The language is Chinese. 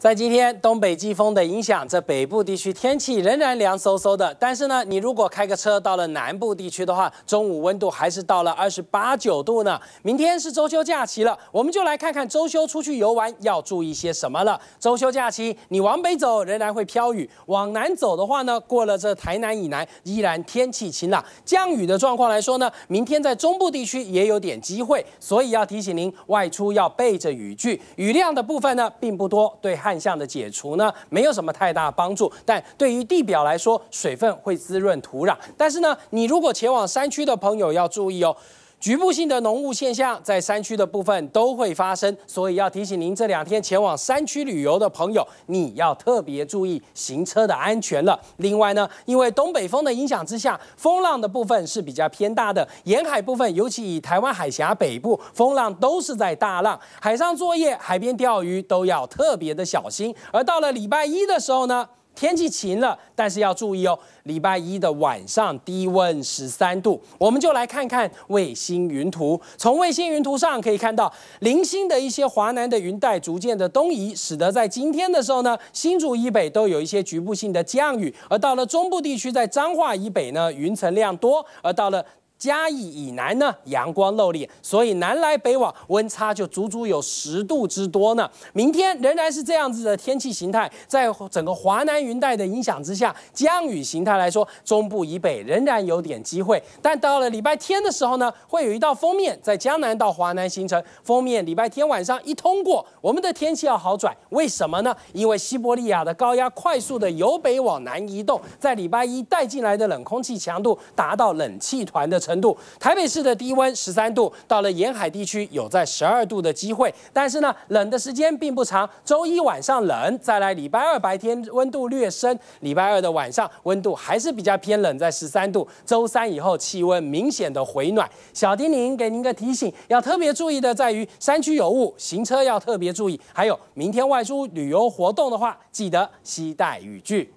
在今天东北季风的影响，这北部地区天气仍然凉飕飕的。但是呢，你如果开个车到了南部地区的话，中午温度还是到了二十八九度呢。明天是周休假期了，我们就来看看周休出去游玩要注意些什么了。周休假期，你往北走仍然会飘雨，往南走的话呢，过了这台南以南依然天气晴朗。降雨的状况来说呢，明天在中部地区也有点机会，所以要提醒您外出要备着雨具。雨量的部分呢，并不多，对旱象的解除呢，没有什么太大帮助，但对于地表来说，水分会滋润土壤。但是呢，你如果前往山区的朋友要注意哦。局部性的浓雾现象，在山区的部分都会发生，所以要提醒您，这两天前往山区旅游的朋友，你要特别注意行车的安全了。另外呢，因为东北风的影响之下，风浪的部分是比较偏大的，沿海部分，尤其以台湾海峡北部，风浪都是在大浪，海上作业、海边钓鱼都要特别的小心。而到了礼拜一的时候呢。天气晴了，但是要注意哦。礼拜一的晚上，低温十三度。我们就来看看卫星云图。从卫星云图上可以看到，零星的一些华南的云带逐渐的东移，使得在今天的时候呢，新竹以北都有一些局部性的降雨。而到了中部地区，在彰化以北呢，云层量多。而到了嘉义以南呢，阳光露脸，所以南来北往温差就足足有十度之多呢。明天仍然是这样子的天气形态，在整个华南云带的影响之下，降雨形态来说，中部以北仍然有点机会。但到了礼拜天的时候呢，会有一道封面在江南到华南形成，封面礼拜天晚上一通过，我们的天气要好转。为什么呢？因为西伯利亚的高压快速的由北往南移动，在礼拜一带进来的冷空气强度达到冷气团的程。程度，台北市的低温十三度，到了沿海地区有在十二度的机会，但是呢，冷的时间并不长。周一晚上冷，再来礼拜二白天温度略升，礼拜二的晚上温度还是比较偏冷，在十三度。周三以后气温明显的回暖。小丁宁给您个提醒，要特别注意的在于山区有雾，行车要特别注意，还有明天外出旅游活动的话，记得携带雨具。